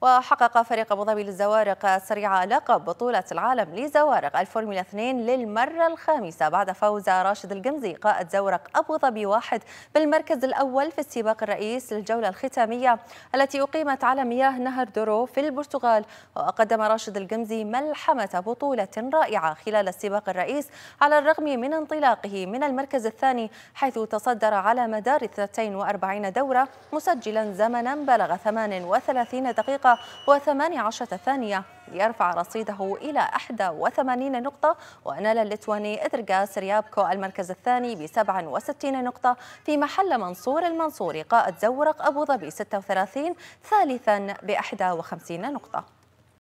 وحقق فريق أبو ظبي للزوارق السريعة لقب بطولة العالم لزوارق الفورمولا 2 للمرة الخامسة بعد فوز راشد القمزي قائد زورق أبو ظبي واحد بالمركز الأول في السباق الرئيس للجولة الختامية التي أقيمت على مياه نهر دورو في البرتغال وقدم راشد القمزي ملحمة بطولة رائعة خلال السباق الرئيس على الرغم من انطلاقه من المركز الثاني حيث تصدر على مدار 42 دورة مسجلا زمنا بلغ 38 دقيقة و و18 ثانية ليرفع رصيده إلى 81 نقطة ونال الليتواني إدرغاس ريابكو المركز الثاني ب 67 نقطة في محل منصور المنصوري قائد زورق أبو ظبي 36 ثالثا ب 51 نقطة